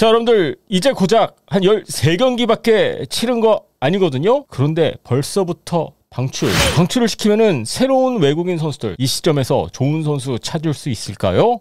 자, 여러분들, 이제 고작 한 13경기밖에 치른 거 아니거든요? 그런데 벌써부터 방출. 방출을 시키면은 새로운 외국인 선수들 이 시점에서 좋은 선수 찾을 수 있을까요?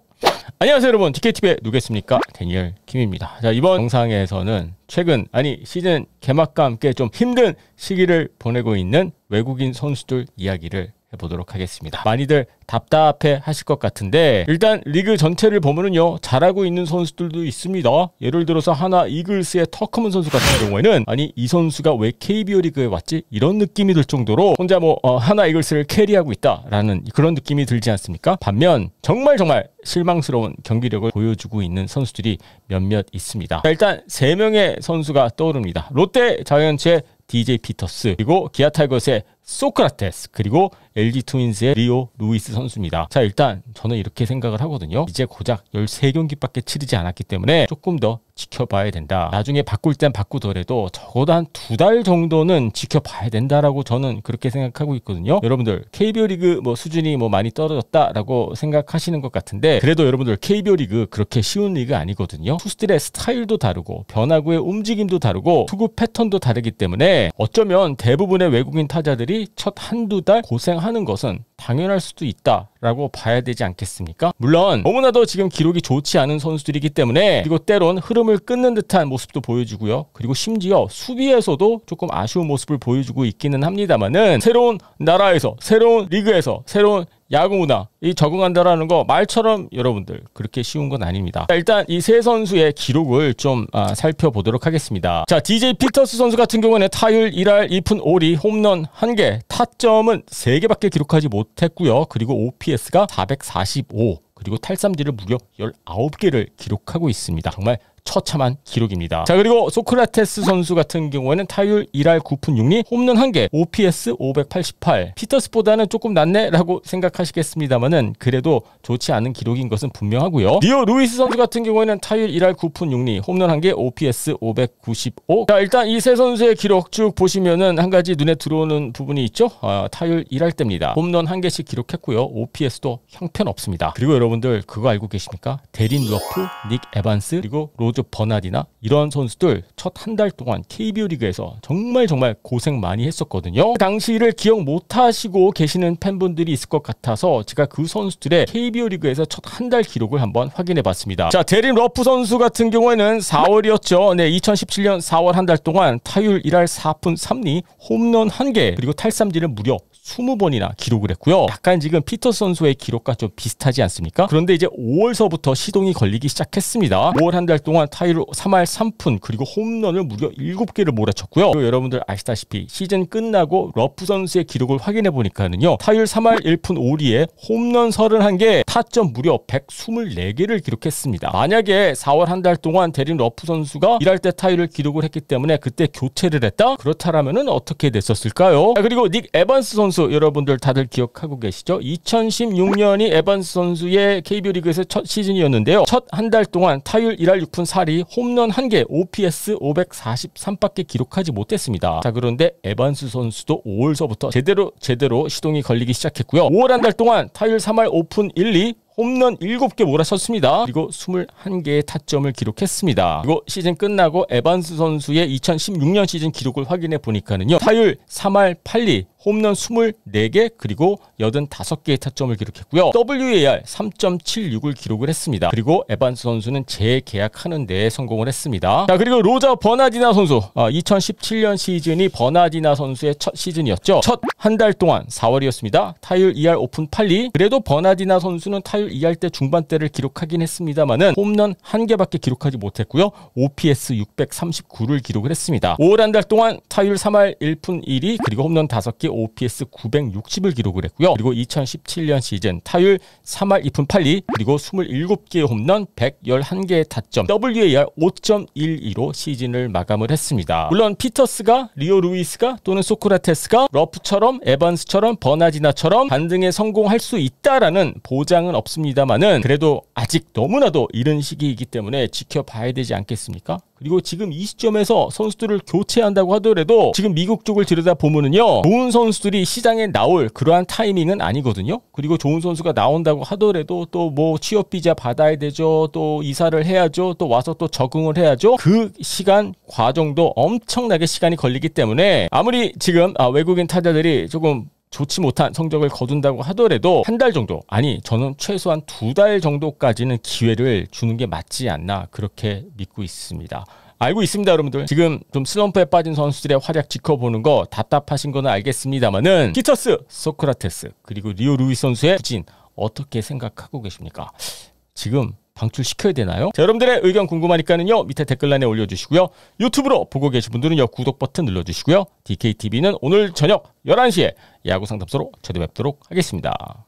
안녕하세요 여러분 티켓 t v 의 누겠습니까? 데니엘 킴입니다. 자 이번 영상에서는 최근 아니 시즌 개막과 함께 좀 힘든 시기를 보내고 있는 외국인 선수들 이야기를 해보도록 하겠습니다. 많이들 답답해 하실 것 같은데 일단 리그 전체를 보면은요 잘하고 있는 선수들도 있습니다. 예를 들어서 하나 이글스의 터크먼 선수 같은 경우에는 아니 이 선수가 왜 KBO 리그에 왔지 이런 느낌이 들 정도로 혼자 뭐 어, 하나 이글스를 캐리하고 있다라는 그런 느낌이 들지 않습니까? 반면 정말 정말 실망스러운 경기력을 보여주고 있는 선수들이 몇몇 있습니다. 자, 일단 세 명의 선수가 떠오릅니다. 롯데 자이언츠의 DJ 피터스 그리고 기아 타이거스의 소크라테스 그리고 LG 트윈스의 리오 루이스 선수입니다. 자 일단 저는 이렇게 생각을 하거든요. 이제 고작 13경기밖에 치르지 않았기 때문에 조금 더 지켜봐야 된다. 나중에 바꿀 땐 바꾸더라도 적어도 한 두 달 정도는 지켜봐야 된다라고 저는 그렇게 생각하고 있거든요. 여러분들 KBO 리그 뭐 수준이 뭐 많이 떨어졌다라고 생각하시는 것 같은데 그래도 여러분들 KBO 리그 그렇게 쉬운 리그 아니거든요. 투수들의 스타일도 다르고 변화구의 움직임도 다르고 투구 패턴도 다르기 때문에 어쩌면 대부분의 외국인 타자들이 첫 한두 달 고생하는 것은 당연할 수도 있다라고 봐야 되지 않겠습니까? 물론 너무나도 지금 기록이 좋지 않은 선수들이기 때문에 그리고 때론 흐름을 끊는 듯한 모습도 보여주고요. 그리고 심지어 수비에서도 조금 아쉬운 모습을 보여주고 있기는 합니다만은 새로운 나라에서 새로운 리그에서 새로운 야구 문화 이 적응한다라는 거 말처럼 여러분들 그렇게 쉬운 건 아닙니다. 자, 일단 이 세 선수의 기록을 좀 아, 살펴보도록 하겠습니다. 자, DJ 피터스 선수 같은 경우는 타율 1할 2푼 5리, 홈런 1개, 타점은 3개밖에 기록하지 못했고요. 그리고 OPS가 445. 그리고 탈삼지를 무려 19개를 기록하고 있습니다. 정말 처참한 기록입니다. 자 그리고 소크라테스 선수 같은 경우에는 타율 1할 9푼 6리 홈런 1개 OPS 588 피터스보다는 조금 낫네라고 생각하시겠습니다만은 그래도 좋지 않은 기록인 것은 분명하고요. 리오 루이스 선수 같은 경우에는 타율 1할 9푼 6리 홈런 1개 OPS 595자 일단 이 세 선수의 기록 쭉 보시면은 한 가지 눈에 들어오는 부분이 있죠. 아, 타율 1할 때입니다. 홈런 1개씩 기록했고요. OPS도 형편없습니다. 그리고 여러분들 그거 알고 계십니까? 데린 러프, 닉 에반스 그리고 로 로드 버나디나 이런 선수들 첫 한 달 동안 KBO 리그에서 정말 정말 고생 많이 했었거든요. 그 당시를 기억 못하시고 계시는 팬분들이 있을 것 같아서 제가 그 선수들의 KBO 리그에서 첫 한 달 기록을 한번 확인해봤습니다. 자 데린 러프 선수 같은 경우에는 4월이었죠. 네, 2017년 4월 한 달 동안 타율 1할 4푼 3리 홈런 1개 그리고 탈삼진을 무려 20번이나 기록을 했고요. 약간 지금 피터 선수의 기록과 좀 비슷하지 않습니까? 그런데 이제 5월서부터 시동이 걸리기 시작했습니다. 5월 한 달 동안 타율 3할 3푼 그리고 홈런을 무려 7개를 몰아쳤고요. 그리고 여러분들 아시다시피 시즌 끝나고 러프 선수의 기록을 확인해 보니까는요. 타율 3할 1푼 5리에 홈런 31개, 타점 무려 124개를 기록했습니다. 만약에 4월 한 달 동안 대린 러프 선수가 일할 때 타율을 기록을 했기 때문에 그때 교체를 했다? 그렇다라면 어떻게 됐었을까요? 자, 그리고 닉 에반스 선수 선수 여러분들 다들 기억하고 계시죠? 2016년이 에반스 선수의 KBO 리그에서 첫 시즌이었는데요. 첫 한 달 동안 타율 1할 6푼 4리 홈런 1개 OPS 543밖에 기록하지 못했습니다. 자 그런데 에반스 선수도 5월서부터 제대로 제대로 시동이 걸리기 시작했고요. 5월 한 달 동안 타율 3할 5푼 1, 리 홈런 7개 몰아쳤습니다. 그리고 21개의 타점을 기록했습니다. 그리고 시즌 끝나고 에반스 선수의 2016년 시즌 기록을 확인해 보니까는요. 타율 3할 8리 홈런 24개 그리고 85개의 타점을 기록했고요. WAR 3.76을 기록을 했습니다. 그리고 에반스 선수는 재계약하는 데 성공을 했습니다. 자 그리고 로저 버나디나 선수 아, 2017년 시즌이 버나디나 선수의 첫 시즌이었죠. 첫 한 달 동안 4월이었습니다. 타율 2할 오픈 8리 그래도 버나디나 선수는 타율 2할때 중반대를 기록하긴 했습니다만은 홈런 1개밖에 기록하지 못했고요. OPS 639를 기록을 했습니다. 5월 한 달 동안 타율 3할 1푼 1이 그리고 홈런 5개 OPS 960을 기록을 했고요. 그리고 2017년 시즌 타율 3할 2푼 8리 그리고 27개의 홈런 111개의 타점 WAR 5.12로 시즌을 마감을 했습니다. 물론 피터스가 리오 루이스가 또는 소크라테스가 러프처럼 에반스처럼 버나지나처럼 반등에 성공할 수 있다라는 보장은 없습니다만은 그래도 아직 너무나도 이른 시기이기 때문에 지켜봐야 되지 않겠습니까? 그리고 지금 이 시점에서 선수들을 교체한다고 하더라도 지금 미국 쪽을 들여다보면은요 좋은 선수들이 시장에 나올 그러한 타이밍은 아니거든요 그리고 좋은 선수가 나온다고 하더라도 또 뭐 취업 비자 받아야 되죠 또 이사를 해야죠 또 와서 또 적응을 해야죠 그 시간 과정도 엄청나게 시간이 걸리기 때문에 아무리 지금 아, 외국인 타자들이 조금 좋지 못한 성적을 거둔다고 하더라도 한 달 정도 아니 저는 최소한 두 달 정도까지는 기회를 주는 게 맞지 않나 그렇게 믿고 있습니다. 알고 있습니다, 여러분들. 지금 좀 슬럼프에 빠진 선수들의 활약 지켜보는 거 답답하신 거는 알겠습니다만은 피터스, 소크라테스 그리고 리오 루이 선수의 부진 어떻게 생각하고 계십니까? 지금 방출시켜야 되나요? 자, 여러분들의 의견 궁금하니까는요. 밑에 댓글란에 올려주시고요. 유튜브로 보고 계신 분들은요. 구독 버튼 눌러주시고요. DKTV는 오늘 저녁 11시에 야구 상담소로 찾아뵙도록 하겠습니다.